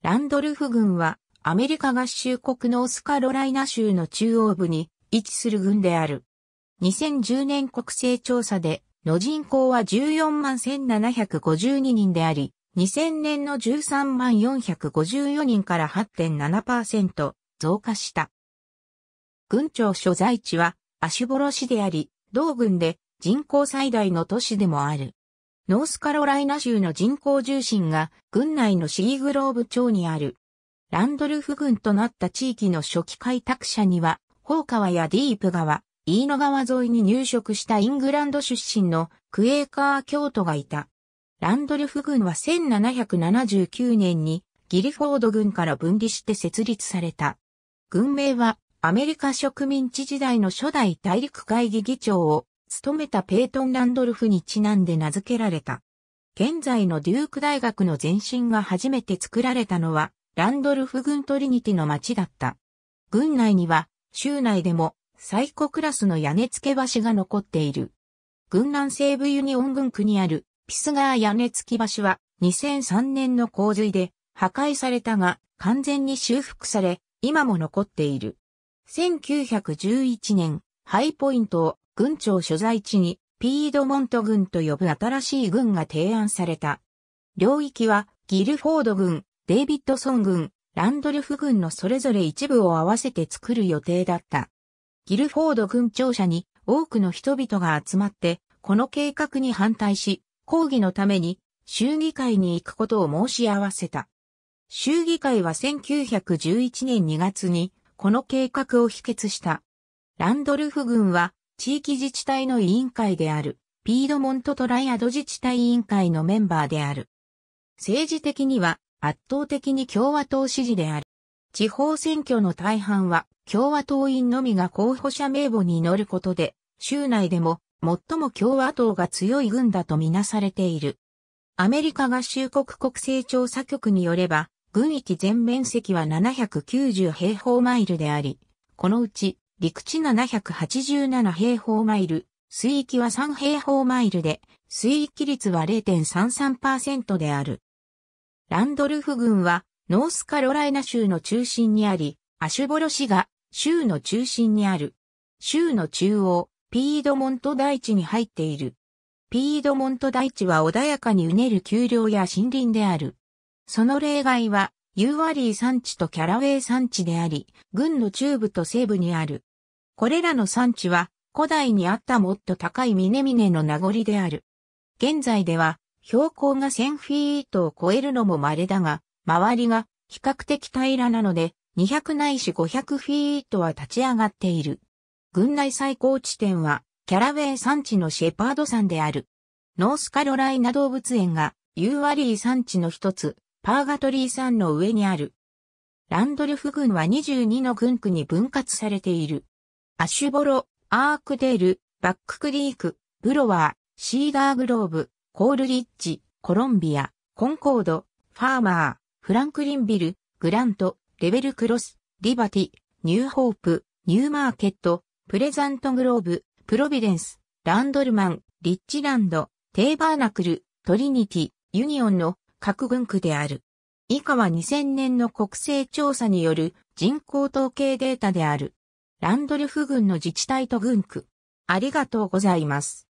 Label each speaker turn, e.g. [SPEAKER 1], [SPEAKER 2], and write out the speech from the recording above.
[SPEAKER 1] ランドルフ軍はアメリカ合衆国のオスカロライナ州の中央部に位置する軍である。2010年国勢調査での人口は14万1752人であり、2000年の13万454人から8.7%増加した。軍庁所在地はアシュボロ市であり、同軍で人口最大の都市でもある。ノースカロライナ州の人口重心が郡内のシーグローブ町にある。ランドルフ郡となった地域の初期開拓者には、ホー川やディープ川、イーノ川沿いに入植したイングランド出身のクエーカー教徒がいた。ランドルフ郡は1779年にギリフォード郡から分離して設立された。郡名はアメリカ植民地時代の初代大陸会議議長を勤めたペイトン・ランドルフにちなんで名付けられた。現在のデューク大学の前身が初めて作られたのは、ランドルフ軍トリニティの町だった。軍内には、州内でも最古クラスの屋根付け橋が残っている。軍南西部ユニオン軍区にあるピスガー屋根付き橋は2003年の洪水で破壊されたが完全に修復され今も残っている。1911年ハイポイントを軍庁所在地にピードモント軍と呼ぶ新しい軍が提案された。領域はギルフォード軍、デイビッドソン軍、ランドルフ軍のそれぞれ一部を合わせて作る予定だった。ギルフォード軍庁舎に多くの人々が集まって、この計画に反対し、抗議のために衆議会に行くことを申し合わせた。衆議会は1911年2月にこの計画を否決した。ランドルフ軍は地域自治体の委員会である、ピードモントトライアド自治体委員会のメンバーである。政治的には圧倒的に共和党支持である。地方選挙の大半は共和党員のみが候補者名簿に乗ることで、州内でも最も共和党が強い軍だとみなされている。アメリカ合衆国国勢調査局によれば、軍域全面積は790平方マイルであり、このうち陸地787平方マイル、水域は3平方マイルで、水域率は0.33%である。ランドルフ郡は、ノースカロライナ州の中心にあり、アシュボロ市が州の中心にある。州の中央、ピードモント大地に入っている。ピードモント大地は穏やかにうねる丘陵や森林である。その例外は、ユーワリー山地とキャラウェイ山地であり、軍の中部と西部にある。これらの産地は古代にあったもっと高い峰々の名残である。現在では標高が1000フィートを超えるのも稀だが、周りが比較的平らなので200ないし500フィートは立ち上がっている。軍内最高地点はキャラウェイ産地のシェパード山である。ノースカロライナ動物園がユーアリー産地の一つ、パーガトリー山の上にある。ランドルフ郡は22の郡区に分割されている。アシュボロ、アークデール、バッククリーク、ブロワー、シーダーグローブ、コールリッジ、コロンビア、コンコード、ファーマー、フランクリンビル、グラント、レベルクロス、リバティ、ニューホープ、ニューマーケット、プレザントグローブ、プロビデンス、ランドルマン、リッチランド、テーバーナクル、トリニティ、ユニオンの各軍区である。以下は2000年の国勢調査による人口統計データである。ランドルフ郡の自治体と郡区。ありがとうございます。